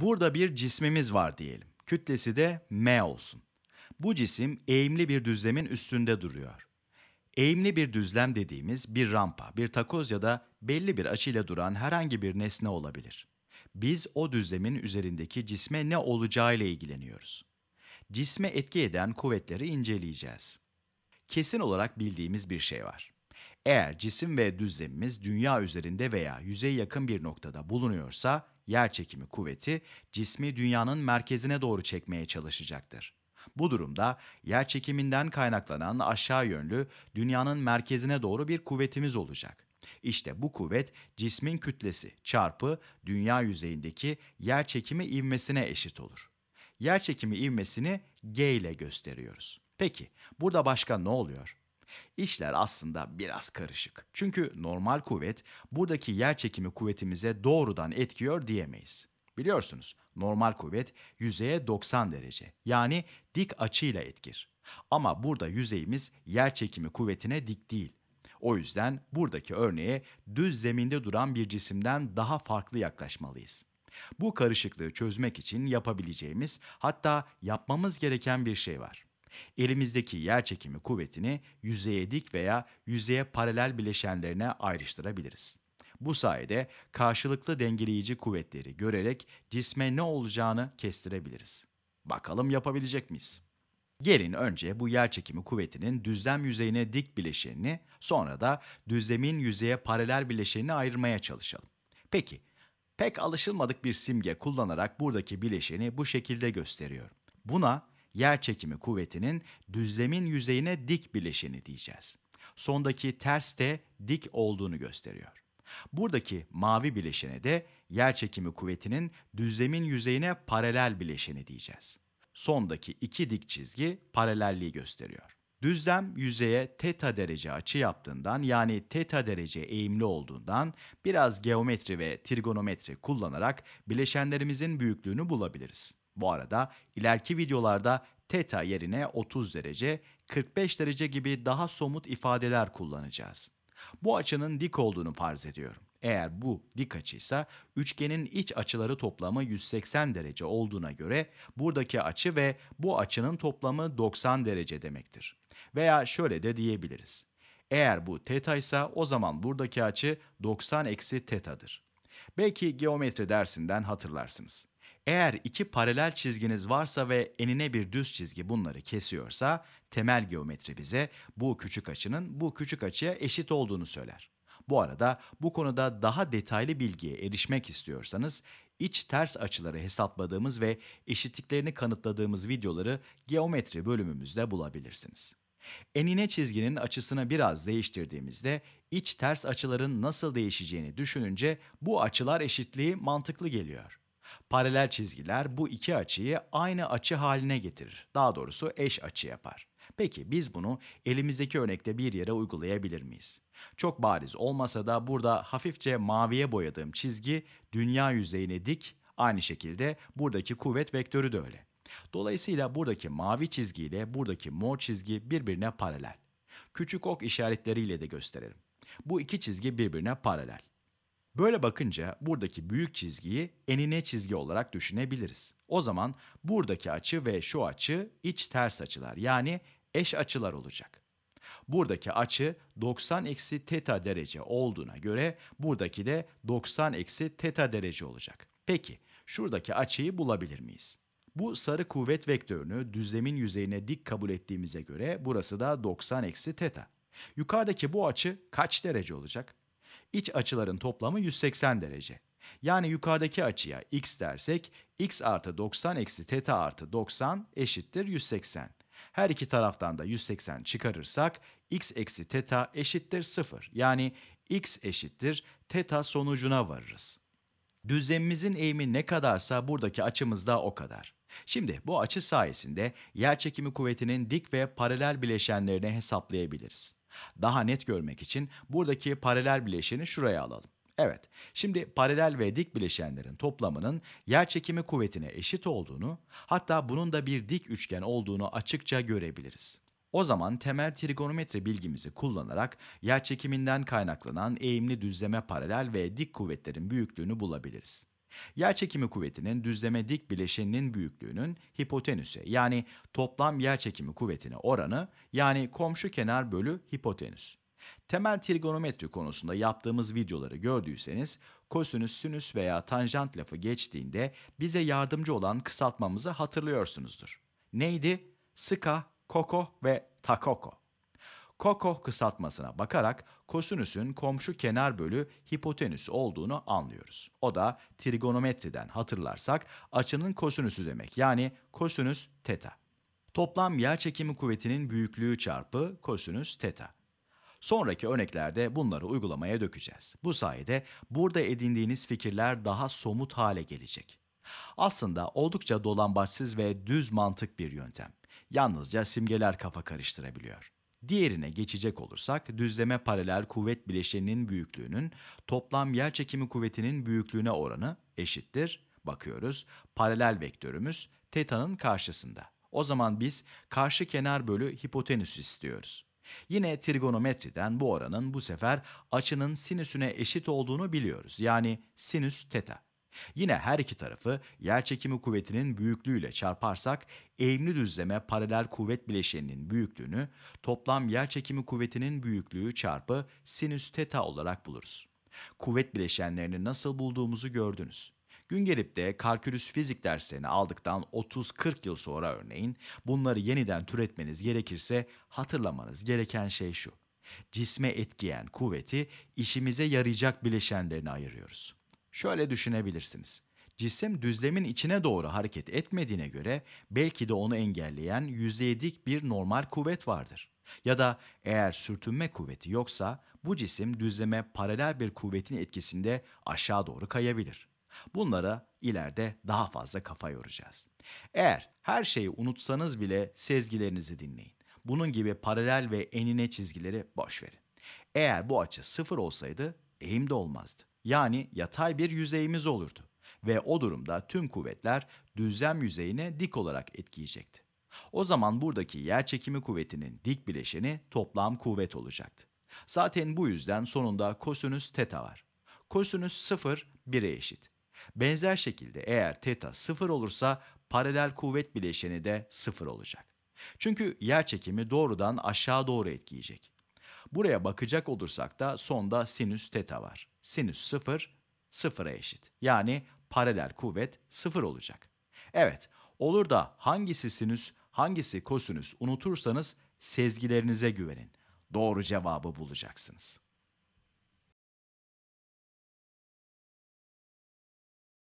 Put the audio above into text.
Burada bir cismimiz var diyelim. Kütlesi de M olsun. Bu cisim eğimli bir düzlemin üstünde duruyor. Eğimli bir düzlem dediğimiz bir rampa, bir takoz ya da belli bir açıyla duran herhangi bir nesne olabilir. Biz o düzlemin üzerindeki cisme ne olacağıyla ilgileniyoruz. Cisme etki eden kuvvetleri inceleyeceğiz. Kesin olarak bildiğimiz bir şey var. Eğer cisim ve düzlemimiz dünya üzerinde veya yüzeye yakın bir noktada bulunuyorsa yer çekimi kuvveti cismi dünyanın merkezine doğru çekmeye çalışacaktır. Bu durumda yer çekiminden kaynaklanan aşağı yönlü dünyanın merkezine doğru bir kuvvetimiz olacak. İşte bu kuvvet cismin kütlesi çarpı dünya yüzeyindeki yer çekimi ivmesine eşit olur. Yer çekimi ivmesini g ile gösteriyoruz. Peki burada başka ne oluyor? İşler aslında biraz karışık. Çünkü normal kuvvet buradaki yer çekimi kuvvetimize doğrudan etkiyor diyemeyiz. Biliyorsunuz normal kuvvet yüzeye 90 derece yani dik açıyla etkir. Ama burada yüzeyimiz yer çekimi kuvvetine dik değil. O yüzden buradaki örneğe düz zeminde duran bir cisimden daha farklı yaklaşmalıyız. Bu karışıklığı çözmek için yapabileceğimiz hatta yapmamız gereken bir şey var. Elimizdeki yer çekimi kuvvetini yüzeye dik veya yüzeye paralel bileşenlerine ayrıştırabiliriz. Bu sayede karşılıklı dengeleyici kuvvetleri görerek cisme ne olacağını kestirebiliriz. Bakalım yapabilecek miyiz? Gelin önce bu yer çekimi kuvvetinin düzlem yüzeyine dik bileşenini, sonra da düzlemin yüzeye paralel bileşenini ayırmaya çalışalım. Peki, pek alışılmadık bir simge kullanarak buradaki bileşeni bu şekilde gösteriyorum. Buna yer çekimi kuvvetinin düzlemin yüzeyine dik bileşeni diyeceğiz. Sondaki ters de dik olduğunu gösteriyor. Buradaki mavi bileşene de yer çekimi kuvvetinin düzlemin yüzeyine paralel bileşeni diyeceğiz. Sondaki iki dik çizgi paralelliği gösteriyor. Düzlem yüzeye teta derece açı yaptığından yani teta derece eğimli olduğundan biraz geometri ve trigonometri kullanarak bileşenlerimizin büyüklüğünü bulabiliriz. Bu arada ileriki videolarda teta yerine 30 derece, 45 derece gibi daha somut ifadeler kullanacağız. Bu açının dik olduğunu farz ediyorum. Eğer bu dik açıysa üçgenin iç açıları toplamı 180 derece olduğuna göre buradaki açı ve bu açının toplamı 90 derece demektir. Veya şöyle de diyebiliriz. Eğer bu teta ise o zaman buradaki açı 90 eksi tetadır. Belki geometri dersinden hatırlarsınız. Eğer iki paralel çizginiz varsa ve enine bir düz çizgi bunları kesiyorsa temel geometri bize bu küçük açının bu küçük açıya eşit olduğunu söyler. Bu arada bu konuda daha detaylı bilgiye erişmek istiyorsanız iç ters açıları hesapladığımız ve eşitliklerini kanıtladığımız videoları geometri bölümümüzde bulabilirsiniz. Enine çizginin açısını biraz değiştirdiğimizde iç ters açıların nasıl değişeceğini düşününce bu açılar eşitliği mantıklı geliyor. Paralel çizgiler bu iki açıyı aynı açı haline getirir. Daha doğrusu eş açı yapar. Peki biz bunu elimizdeki örnekte bir yere uygulayabilir miyiz? Çok bariz olmasa da burada hafifçe maviye boyadığım çizgi dünya yüzeyine dik, aynı şekilde buradaki kuvvet vektörü de öyle. Dolayısıyla buradaki mavi çizgi ile buradaki mor çizgi birbirine paralel. Küçük ok işaretleriyle de gösteririm. Bu iki çizgi birbirine paralel. Böyle bakınca buradaki büyük çizgiyi enine çizgi olarak düşünebiliriz. O zaman buradaki açı ve şu açı iç ters açılar yani eş açılar olacak. Buradaki açı 90 eksi teta derece olduğuna göre buradaki de 90 eksi teta derece olacak. Peki şuradaki açıyı bulabilir miyiz? Bu sarı kuvvet vektörünü düzlemin yüzeyine dik kabul ettiğimize göre burası da 90 eksi teta. Yukarıdaki bu açı kaç derece olacak? İç açıların toplamı 180 derece. Yani yukarıdaki açıya x dersek x artı 90 eksi teta artı 90 eşittir 180. Her iki taraftan da 180 çıkarırsak x eksi teta eşittir 0. Yani x eşittir teta sonucuna varırız. Düzlemimizin eğimi ne kadarsa buradaki açımız da o kadar. Şimdi bu açı sayesinde yerçekimi kuvvetinin dik ve paralel bileşenlerini hesaplayabiliriz. Daha net görmek için buradaki paralel bileşeni şuraya alalım. Evet, şimdi paralel ve dik bileşenlerin toplamının yerçekimi kuvvetine eşit olduğunu, hatta bunun da bir dik üçgen olduğunu açıkça görebiliriz. O zaman temel trigonometri bilgimizi kullanarak yerçekiminden kaynaklanan eğimli düzleme paralel ve dik kuvvetlerin büyüklüğünü bulabiliriz. Yerçekimi kuvvetinin düzleme dik bileşeninin büyüklüğünün hipotenüse yani toplam yerçekimi kuvvetine oranı yani komşu kenar bölü hipotenüs. Temel trigonometri konusunda yaptığımız videoları gördüyseniz kosinüs, sinüs veya tanjant lafı geçtiğinde bize yardımcı olan kısaltmamızı hatırlıyorsunuzdur. Neydi? Sıka Koko ve Takoko. Koko kısaltmasına bakarak kosinüsün komşu kenar bölü hipotenüs olduğunu anlıyoruz. O da trigonometriden hatırlarsak açının kosinüsü demek yani kosinüs teta. Toplam yerçekimi kuvvetinin büyüklüğü çarpı kosinüs teta. Sonraki örneklerde bunları uygulamaya dökeceğiz. Bu sayede burada edindiğiniz fikirler daha somut hale gelecek. Aslında oldukça dolambaçsız ve düz mantık bir yöntem. Yalnızca simgeler kafa karıştırabiliyor. Diğerine geçecek olursak düzleme paralel kuvvet bileşeninin büyüklüğünün toplam yer çekimi kuvvetinin büyüklüğüne oranı eşittir. Bakıyoruz paralel vektörümüz tetanın karşısında. O zaman biz karşı kenar bölü hipotenüs istiyoruz. Yine trigonometriden bu oranın bu sefer açının sinüsüne eşit olduğunu biliyoruz. Yani sinüs teta. Yine her iki tarafı yerçekimi kuvvetinin büyüklüğüyle çarparsak eğimli düzleme paralel kuvvet bileşeninin büyüklüğünü toplam yerçekimi kuvvetinin büyüklüğü çarpı sinüs teta olarak buluruz. Kuvvet bileşenlerini nasıl bulduğumuzu gördünüz. Gün gelip de kalkülüs fizik derslerini aldıktan 30-40 yıl sonra örneğin bunları yeniden türetmeniz gerekirse hatırlamanız gereken şey şu. Cisme etkiyen kuvveti işimize yarayacak bileşenlerine ayırıyoruz. Şöyle düşünebilirsiniz. Cisim düzlemin içine doğru hareket etmediğine göre belki de onu engelleyen yüzeydik bir normal kuvvet vardır. Ya da eğer sürtünme kuvveti yoksa bu cisim düzleme paralel bir kuvvetin etkisinde aşağı doğru kayabilir. Bunlara ileride daha fazla kafa yoracağız. Eğer her şeyi unutsanız bile sezgilerinizi dinleyin. Bunun gibi paralel ve enine çizgileri boş verin. Eğer bu açı sıfır olsaydı eğim de olmazdı yani yatay bir yüzeyimiz olurdu ve o durumda tüm kuvvetler düzlem yüzeyine dik olarak etkileyecekti. O zaman buradaki yer çekimi kuvvetinin dik bileşeni toplam kuvvet olacaktı. Zaten bu yüzden sonunda kosinüs teta var. Kosinüs 0 1'e eşit. Benzer şekilde eğer teta 0 olursa paralel kuvvet bileşeni de 0 olacak. Çünkü yer çekimi doğrudan aşağı doğru etkileyecek. Buraya bakacak olursak da sonda sinüs teta var sinüs 0 sıfıra eşit. Yani paralel kuvvet 0 olacak. Evet, olur da hangisi sinüs, hangisi kosinüs unutursanız sezgilerinize güvenin. Doğru cevabı bulacaksınız.